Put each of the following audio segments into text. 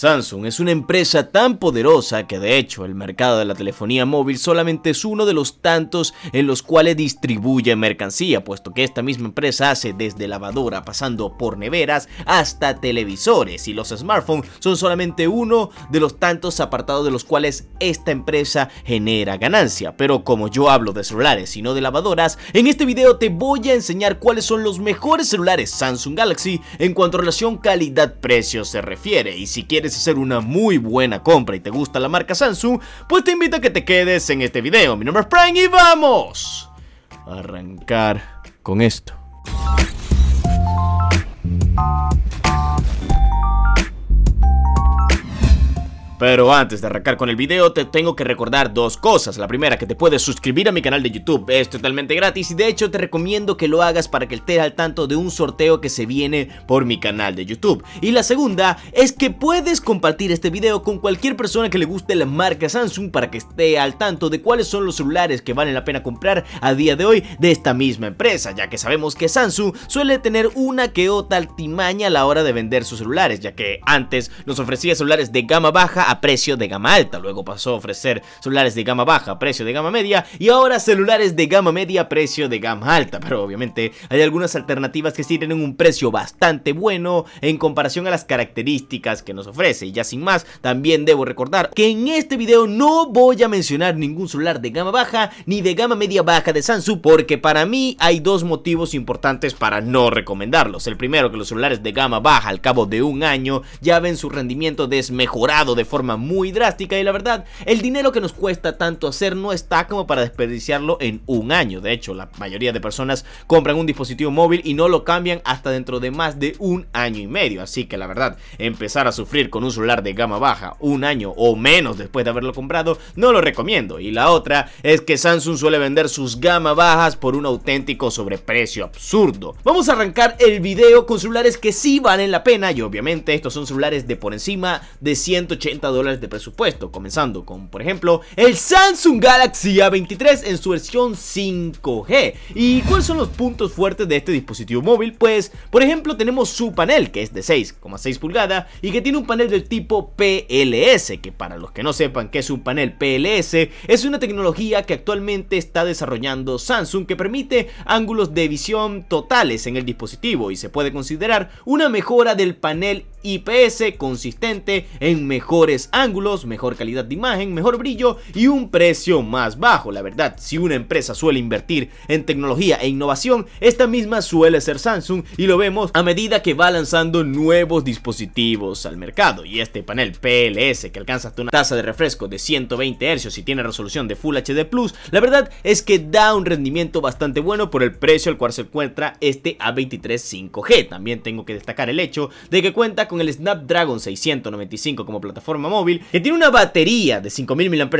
Samsung es una empresa tan poderosa que de hecho el mercado de la telefonía móvil solamente es uno de los tantos en los cuales distribuye mercancía, puesto que esta misma empresa hace desde lavadora pasando por neveras hasta televisores y los smartphones son solamente uno de los tantos apartados de los cuales esta empresa genera ganancia. Pero como yo hablo de celulares y no de lavadoras, en este video te voy a enseñar cuáles son los mejores celulares Samsung Galaxy en cuanto a relación calidad-precio se refiere y si quieres hacer una muy buena compra y te gusta la marca Samsung, pues te invito a que te quedes en este video. Mi nombre es Prime y vamos a arrancar con esto. Pero antes de arrancar con el video te tengo que recordar dos cosas. La primera, que te puedes suscribir a mi canal de YouTube, es totalmente gratis y de hecho te recomiendo que lo hagas para que estés al tanto de un sorteo que se viene por mi canal de YouTube. Y la segunda es que puedes compartir este video con cualquier persona que le guste la marca Samsung para que esté al tanto de cuáles son los celulares que valen la pena comprar a día de hoy de esta misma empresa, ya que sabemos que Samsung suele tener una que otra altimaña a la hora de vender sus celulares, ya que antes nos ofrecía celulares de gama baja precio de gama alta, luego pasó a ofrecer celulares de gama baja precio de gama media y ahora celulares de gama media precio de gama alta, pero obviamente hay algunas alternativas que sí tienen un precio bastante bueno en comparación a las características que nos ofrece y ya sin más también debo recordar que en este video no voy a mencionar ningún celular de gama baja ni de gama media baja de Samsung porque para mí hay dos motivos importantes para no recomendarlos, el primero que los celulares de gama baja al cabo de un año ya ven su rendimiento desmejorado de forma muy drástica y la verdad, el dinero que nos cuesta tanto hacer no está como para desperdiciarlo en un año. De hecho, la mayoría de personas compran un dispositivo móvil y no lo cambian hasta dentro de más de un año y medio. Así que la verdad, empezar a sufrir con un celular de gama baja un año o menos después de haberlo comprado, no lo recomiendo. Y la otra es que Samsung suele vender sus gama bajas por un auténtico sobreprecio absurdo. Vamos a arrancar el video con celulares que sí valen la pena y obviamente estos son celulares de por encima de 180 dólares de presupuesto, comenzando con, por ejemplo, el Samsung Galaxy A23 en su versión 5G. ¿Y cuáles son los puntos fuertes de este dispositivo móvil? Pues, por ejemplo, tenemos su panel, que es de 6,6 pulgadas y que tiene un panel del tipo PLS, que para los que no sepan que es un panel PLS, es una tecnología que actualmente está desarrollando Samsung que permite ángulos de visión totales en el dispositivo y se puede considerar una mejora del panel IPS consistente en mejores ángulos, mejor calidad de imagen, mejor brillo y un precio más bajo. La verdad, si una empresa suele invertir en tecnología e innovación, esta misma suele ser Samsung y lo vemos a medida que va lanzando nuevos dispositivos al mercado. Y este panel PLS que alcanza hasta una tasa de refresco de 120 Hz y tiene resolución de Full HD Plus, la verdad es que da un rendimiento bastante bueno por el precio al cual se encuentra este A23 5G. También tengo que destacar el hecho de que cuenta con el Snapdragon 695 como plataforma móvil, que tiene una batería de 5000 mAh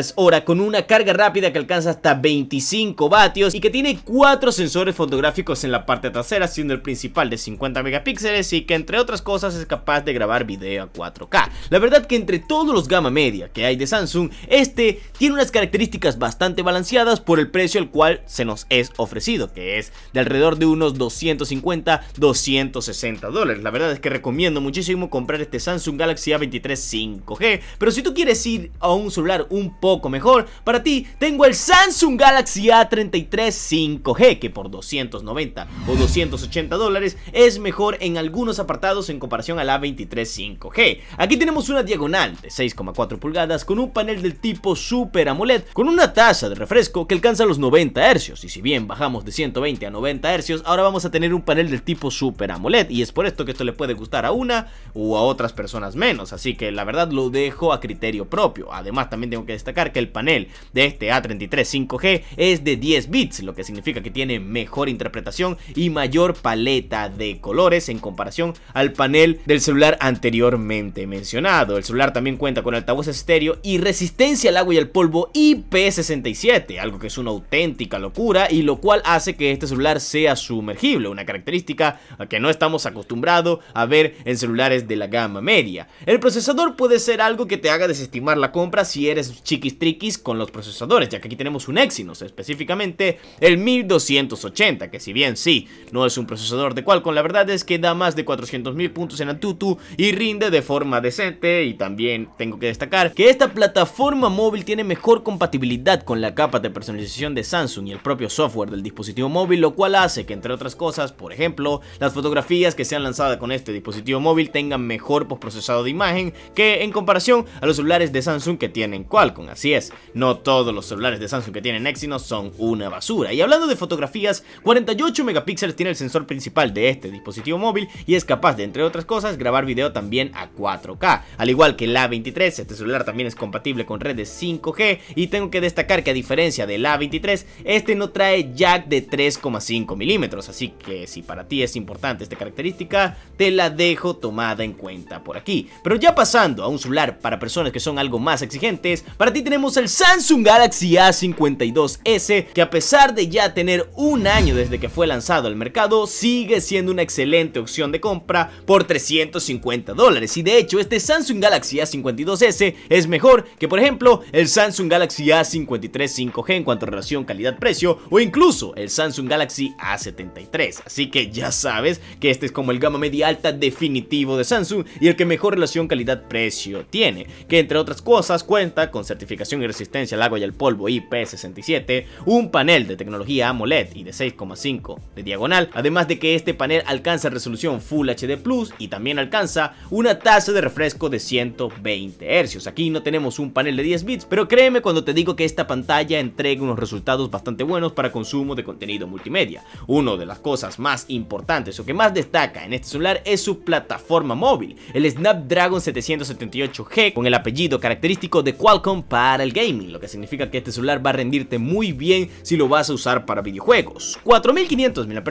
con una carga rápida que alcanza hasta 25 vatios y que tiene cuatro sensores fotográficos en la parte trasera, siendo el principal de 50 megapíxeles y que entre otras cosas es capaz de grabar video a 4K. La verdad que entre todos los gama media que hay de Samsung, este tiene unas características bastante balanceadas por el precio al cual se nos es ofrecido, que es de alrededor de unos 250-260 dólares. La verdad es que recomiendo muchísimo comprar este Samsung Galaxy A23 5G. Pero si tú quieres ir a un celular un poco mejor, para ti tengo el Samsung Galaxy A33 5G, que por 290 o 280 dólares es mejor en algunos apartados en comparación al A23 5G. Aquí tenemos una diagonal de 6,4 pulgadas con un panel del tipo Super AMOLED con una tasa de refresco que alcanza los 90 Hz. Y si bien bajamos de 120 a 90 Hz, ahora vamos a tener un panel del tipo Super AMOLED y es por esto que esto le puede gustar a una o a otras personas menos. Así que la verdad lo dejo a criterio propio. Además también tengo que destacar que el panel de este A33 5G es de 10 bits, lo que significa que tiene mejor interpretación y mayor paleta de colores en comparación al panel del celular anteriormente mencionado. El celular también cuenta con altavoz estéreo y resistencia al agua y al polvo IP67, algo que es una auténtica locura y lo cual hace que este celular sea sumergible, una característica a que no estamos acostumbrados a ver en celulares de la gama media. El procesador puede ser algo que te haga desestimar la compra si eres chiquis triquis con los procesadores, ya que aquí tenemos un Exynos, específicamente el 1280, que si bien sí, no es un procesador de Qualcomm, la verdad es que da más de 400.000 puntos en Antutu y rinde de forma decente y también tengo que destacar que esta plataforma móvil tiene mejor compatibilidad con la capa de personalización de Samsung y el propio software del dispositivo móvil, lo cual hace que entre otras cosas, por ejemplo, las fotografías que han lanzadas con este dispositivo móvil tengan mejor posprocesado de imagen que en comparación a los celulares de Samsung que tienen Qualcomm. Así es, no todos los celulares de Samsung que tienen Exynos son una basura. Y hablando de fotografías, 48 megapíxeles tiene el sensor principal de este dispositivo móvil y es capaz de, entre otras cosas, grabar video también a 4K. Al igual que el A23, este celular también es compatible con redes 5G y tengo que destacar que a diferencia del A23, este no trae jack de 3,5 milímetros, así que si para ti es importante esta característica, te la dejo tomada en cuenta por aquí. Pero ya pasando a un celular para personas que son algo más exigentes, para ti tenemos el Samsung Galaxy A52s, que a pesar de ya tener un año desde que fue lanzado al mercado, sigue siendo una excelente opción de compra por 350 dólares. Y de hecho, este Samsung Galaxy A52s es mejor que, por ejemplo, el Samsung Galaxy A53 5G en cuanto a relación calidad-precio, o incluso el Samsung Galaxy A73. Así que ya sabes que este es como el gama media alta definitivo de Samsung y el que mejor relación calidad-precio tiene, que entre otras cosas cuenta con certificación y resistencia al agua y al polvo IP67, un panel de tecnología AMOLED y de 6,5 de diagonal, además de que este panel alcanza resolución Full HD Plus y también alcanza una tasa de refresco de 120 Hz. Aquí no tenemos un panel de 10 bits, pero créeme cuando te digo que esta pantalla entrega unos resultados bastante buenos para consumo de contenido multimedia. Una de las cosas más importantes o que más destaca en este celular es su plataforma móvil, el Snapdragon 778G con el apellido característico de Qualcomm para el gaming, lo que significa que este celular va a rendirte muy bien si lo vas a usar para videojuegos. 4500 mAh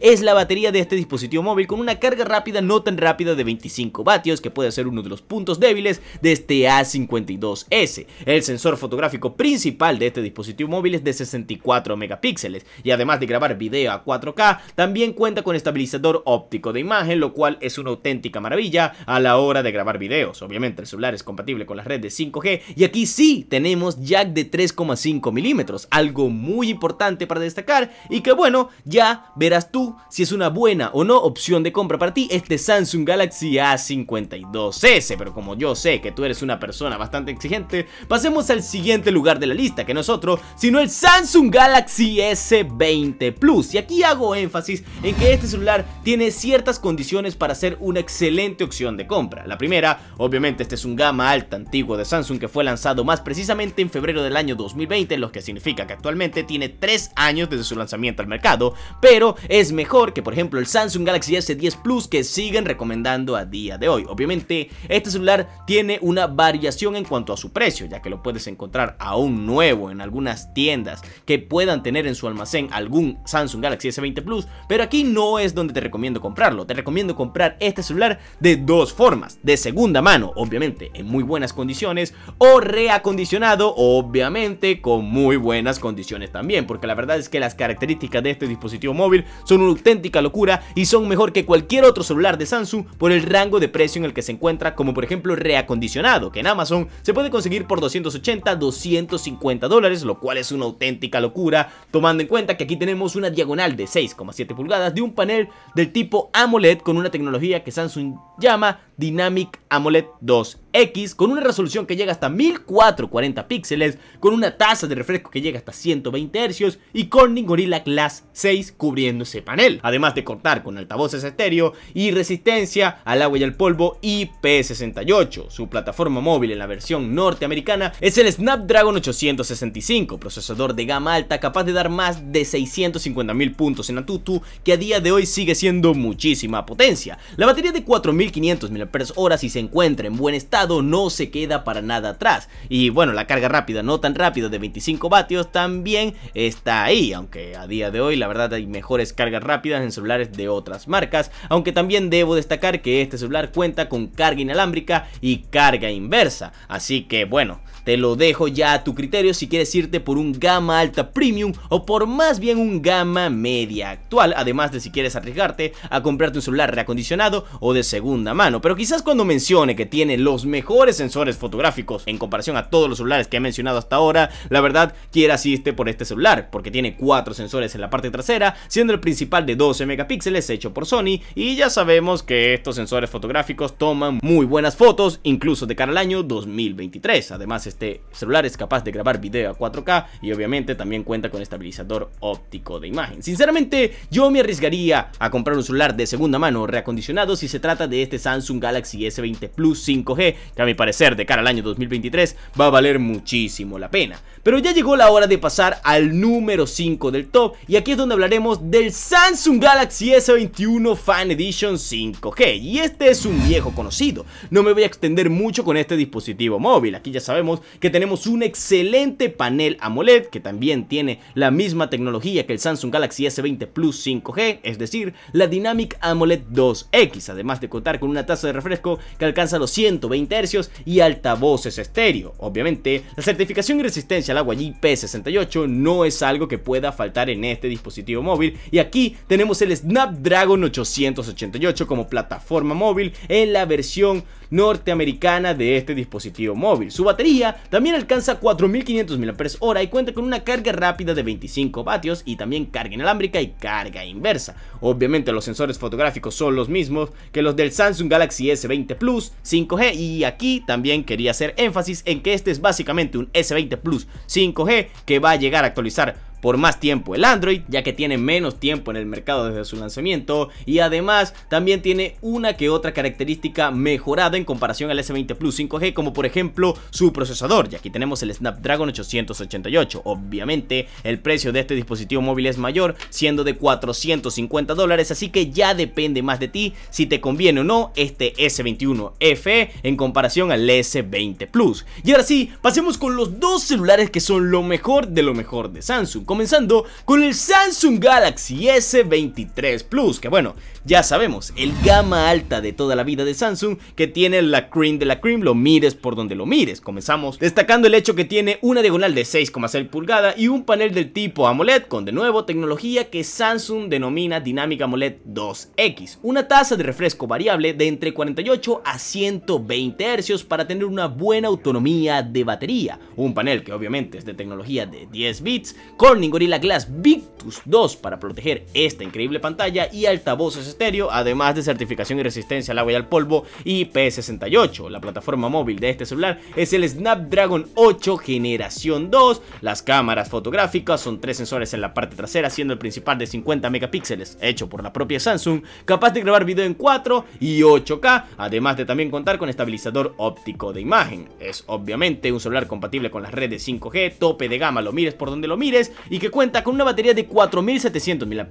es la batería de este dispositivo móvil con una carga rápida no tan rápida de 25 vatios que puede ser uno de los puntos débiles de este A52S. El sensor fotográfico principal de este dispositivo móvil es de 64 megapíxeles y además de grabar video a 4K también cuenta con estabilizador óptico de imagen lo cual es un auténtico maravilla a la hora de grabar videos. Obviamente el celular es compatible con la red de 5G y aquí sí tenemos jack de 3,5 milímetros, algo muy importante para destacar y que bueno, ya verás tú si es una buena o no opción de compra para ti este Samsung Galaxy A52s, pero como yo sé que tú eres una persona bastante exigente, pasemos al siguiente lugar de la lista, que no es otro, sino el Samsung Galaxy S20 Plus. Y aquí hago énfasis en que este celular tiene ciertas condiciones para ser un excelente excelente opción de compra. La primera, obviamente este es un gama alta antiguo de Samsung que fue lanzado más precisamente en febrero del año 2020, lo que significa que actualmente tiene tres años desde su lanzamiento al mercado, pero es mejor que por ejemplo el Samsung Galaxy S10 Plus que siguen recomendando a día de hoy. Obviamente este celular tiene una variación en cuanto a su precio, ya que lo puedes encontrar aún nuevo en algunas tiendas que puedan tener en su almacén algún Samsung Galaxy S20 Plus, pero aquí no es donde te recomiendo comprarlo, te recomiendo comprar este celular de dos formas, de segunda mano, obviamente en muy buenas condiciones, o reacondicionado, obviamente con muy buenas condiciones también, porque la verdad es que las características de este dispositivo móvil son una auténtica locura y son mejor que cualquier otro celular de Samsung por el rango de precio en el que se encuentra, como por ejemplo reacondicionado, que en Amazon se puede conseguir por 280, 250 dólares, lo cual es una auténtica locura, tomando en cuenta que aquí tenemos una diagonal de 6,7 pulgadas de un panel del tipo AMOLED con una tecnología que Samsung un llama Dynamic AMOLED 2 X con una resolución que llega hasta 1440 píxeles, con una tasa de refresco que llega hasta 120 Hz y con Gorilla Class 6 cubriendo ese panel, además de cortar con altavoces estéreo y resistencia al agua y al polvo IP68. Su plataforma móvil en la versión norteamericana es el Snapdragon 865, procesador de gama alta capaz de dar más de 650 mil puntos en Antutu, que a día de hoy sigue siendo muchísima potencia. La batería de 4500 mAh si se encuentra en buen estado no se queda para nada atrás. Y bueno, la carga rápida, no tan rápida, de 25 vatios también está ahí, aunque a día de hoy la verdad hay mejores cargas rápidas en celulares de otras marcas, aunque también debo destacar que este celular cuenta con carga inalámbrica y carga inversa, así que bueno, te lo dejo ya a tu criterio si quieres irte por un gama alta premium o por más bien un gama media actual, además de si quieres arriesgarte a comprarte un celular reacondicionado o de segunda mano, pero quizás cuando mencione que tiene los mejores sensores fotográficos en comparación a todos los celulares que he mencionado hasta ahora, la verdad quiero asiste por este celular, porque tiene cuatro sensores en la parte trasera, siendo el principal de 12 megapíxeles hecho por Sony, y ya sabemos que estos sensores fotográficos toman muy buenas fotos, incluso de cara al año 2023. Además, este celular es capaz de grabar video a 4K y obviamente también cuenta con estabilizador óptico de imagen. Sinceramente, yo me arriesgaría a comprar un celular de segunda mano reacondicionado si se trata de este Samsung Galaxy S20 Plus 5G que a mi parecer de cara al año 2023 va a valer muchísimo la pena. Pero ya llegó la hora de pasar al número 5 del top y aquí es donde hablaremos del Samsung Galaxy S21 Fan Edition 5G y este es un viejo conocido. No me voy a extender mucho con este dispositivo móvil, aquí ya sabemos que tenemos un excelente panel AMOLED que también tiene la misma tecnología que el Samsung Galaxy S20 Plus 5G, es decir, la Dynamic AMOLED 2X, además de contar con una tasa de refresco que alcanza los 120 tercios y altavoces estéreo. Obviamente, la certificación y resistencia al agua IP68 no es algo que pueda faltar en este dispositivo móvil y aquí tenemos el Snapdragon 888 como plataforma móvil en la versión norteamericana de este dispositivo móvil. Su batería también alcanza 4500 mAh y cuenta con una carga rápida de 25 vatios y también carga inalámbrica y carga inversa. Obviamente los sensores fotográficos son los mismos que los del Samsung Galaxy S20 Plus 5G y y aquí también quería hacer énfasis en que este es básicamente un S20 Plus 5G que va a llegar a actualizar por más tiempo el Android, ya que tiene menos tiempo en el mercado desde su lanzamiento y además también tiene una que otra característica mejorada en comparación al S20 Plus 5G, como por ejemplo su procesador, y aquí tenemos el Snapdragon 888. Obviamente el precio de este dispositivo móvil es mayor, siendo de 450 dólares, así que ya depende más de ti si te conviene o no este S21 FE en comparación al S20 Plus. Y ahora sí, pasemos con los dos celulares que son lo mejor de lo mejor de Samsung comenzando con el Samsung Galaxy S23 Plus, que bueno, ya sabemos, el gama alta de toda la vida de Samsung que tiene la cream de la cream, lo mires por donde lo mires. Comenzamos destacando el hecho que tiene una diagonal de 6,6 pulgadas y un panel del tipo AMOLED con de nuevo tecnología que Samsung denomina dinámica AMOLED 2X, una tasa de refresco variable de entre 48 a 120 Hz para tener una buena autonomía de batería, un panel que obviamente es de tecnología de 10 bits con y Gorilla Glass Victus 2 para proteger esta increíble pantalla y altavoces estéreo, además de certificación y resistencia al agua y al polvo y P68. La plataforma móvil de este celular es el Snapdragon 8 generación 2. Las cámaras fotográficas son tres sensores en la parte trasera, siendo el principal de 50 megapíxeles, hecho por la propia Samsung, capaz de grabar video en 4 y 8K, además de también contar con estabilizador óptico de imagen. Es obviamente un celular compatible con las redes 5G, tope de gama, lo mires por donde lo mires, y que cuenta con una batería de 4700 mAh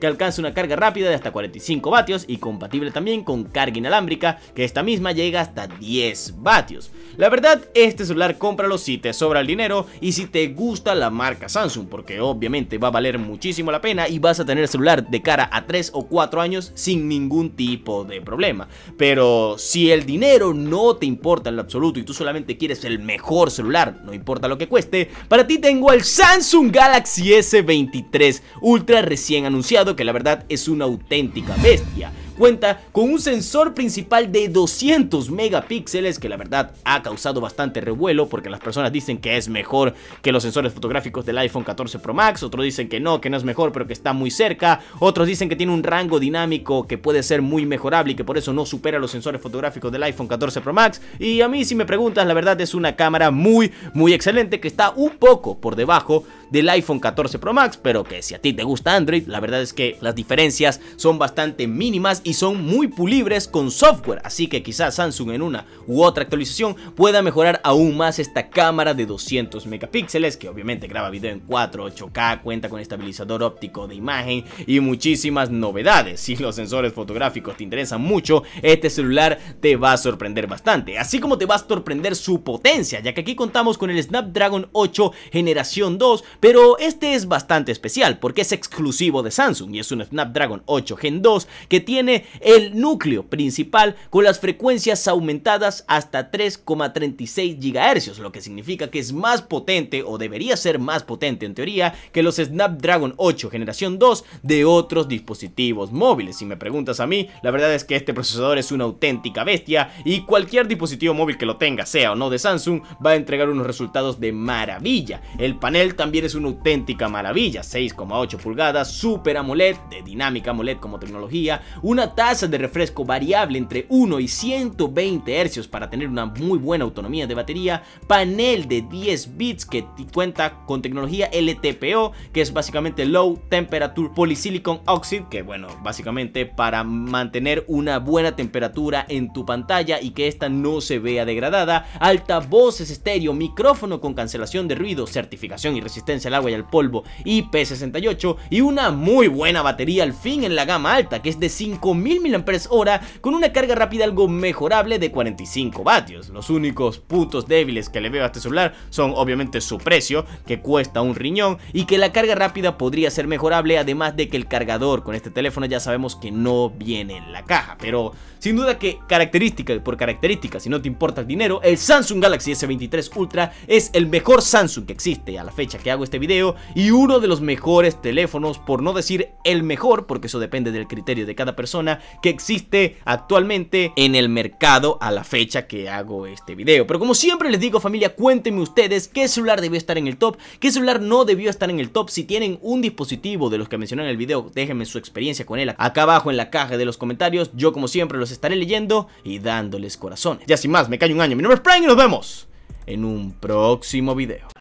que alcanza una carga rápida de hasta 45 vatios y compatible también con carga inalámbrica que esta misma llega hasta 10 vatios. La verdad, este celular cómpralo si te sobra el dinero y si te gusta la marca Samsung porque obviamente va a valer muchísimo la pena y vas a tener el celular de cara a 3 o 4 años sin ningún tipo de problema. Pero si el dinero no te importa en lo absoluto y tú solamente quieres el mejor celular, no importa lo que cueste, para ti tengo el Samsung Galaxy S23 Ultra recién anunciado que la verdad es una auténtica bestia cuenta con un sensor principal de 200 megapíxeles que la verdad ha causado bastante revuelo porque las personas dicen que es mejor que los sensores fotográficos del iPhone 14 Pro Max, otros dicen que no, que no es mejor pero que está muy cerca, otros dicen que tiene un rango dinámico que puede ser muy mejorable y que por eso no supera los sensores fotográficos del iPhone 14 Pro Max y a mí si me preguntas la verdad es una cámara muy muy excelente que está un poco por debajo del iPhone 14 Pro Max, pero que si a ti te gusta Android, la verdad es que las diferencias son bastante mínimas y son muy pulibres con software, así que quizás Samsung en una u otra actualización pueda mejorar aún más esta cámara de 200 megapíxeles, que obviamente graba video en 4, 8K, cuenta con estabilizador óptico de imagen y muchísimas novedades. Si los sensores fotográficos te interesan mucho, este celular te va a sorprender bastante, así como te va a sorprender su potencia, ya que aquí contamos con el Snapdragon 8 generación 2 pero este es bastante especial porque es exclusivo de Samsung y es un Snapdragon 8 Gen 2 que tiene el núcleo principal con las frecuencias aumentadas hasta 3,36 GHz, lo que significa que es más potente o debería ser más potente en teoría que los Snapdragon 8 generación 2 de otros dispositivos móviles. Si me preguntas a mí, la verdad es que este procesador es una auténtica bestia y cualquier dispositivo móvil que lo tenga, sea o no de Samsung, va a entregar unos resultados de maravilla. El panel también es una auténtica maravilla, 6,8 pulgadas, Super AMOLED, de dinámica AMOLED como tecnología, una tasa de refresco variable entre 1 y 120 Hz para tener una muy buena autonomía de batería, panel de 10 bits que cuenta con tecnología LTPO, que es básicamente Low Temperature Polysilicon Oxide, que bueno, básicamente para mantener una buena temperatura en tu pantalla y que esta no se vea degradada, altavoces estéreo, micrófono con cancelación de ruido, certificación y resistencia el al agua y al polvo IP68 y una muy buena batería al fin en la gama alta que es de 5000 mAh con una carga rápida algo mejorable de 45 vatios. Los únicos puntos débiles que le veo a este celular son obviamente su precio que cuesta un riñón y que la carga rápida podría ser mejorable además de que el cargador con este teléfono ya sabemos que no viene en la caja pero sin duda que característica por característica si no te importa el dinero el Samsung Galaxy S23 Ultra es el mejor Samsung que existe a la fecha que hago este video y uno de los mejores teléfonos, por no decir el mejor, porque eso depende del criterio de cada persona, que existe actualmente en el mercado a la fecha que hago este video. Pero como siempre les digo familia, cuéntenme ustedes qué celular debió estar en el top, qué celular no debió estar en el top. Si tienen un dispositivo de los que mencioné en el video, déjenme su experiencia con él acá abajo en la caja de los comentarios. Yo como siempre los estaré leyendo y dándoles corazones. Ya sin más, me callo un año. Mi nombre es Prime y nos vemos en un próximo video.